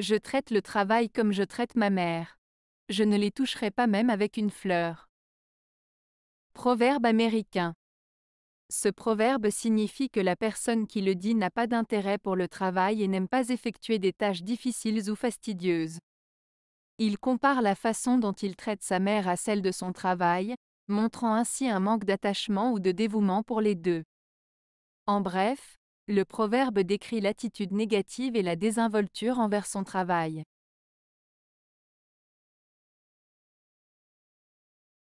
Je traite le travail comme je traite ma mère. Je ne les toucherai pas même avec une fleur. Proverbe américain. Ce proverbe signifie que la personne qui le dit n'a pas d'intérêt pour le travail et n'aime pas effectuer des tâches difficiles ou fastidieuses. Il compare la façon dont il traite sa mère à celle de son travail, montrant ainsi un manque d'attachement ou de dévouement pour les deux. En bref, le proverbe décrit l'attitude négative et la désinvolture envers son travail.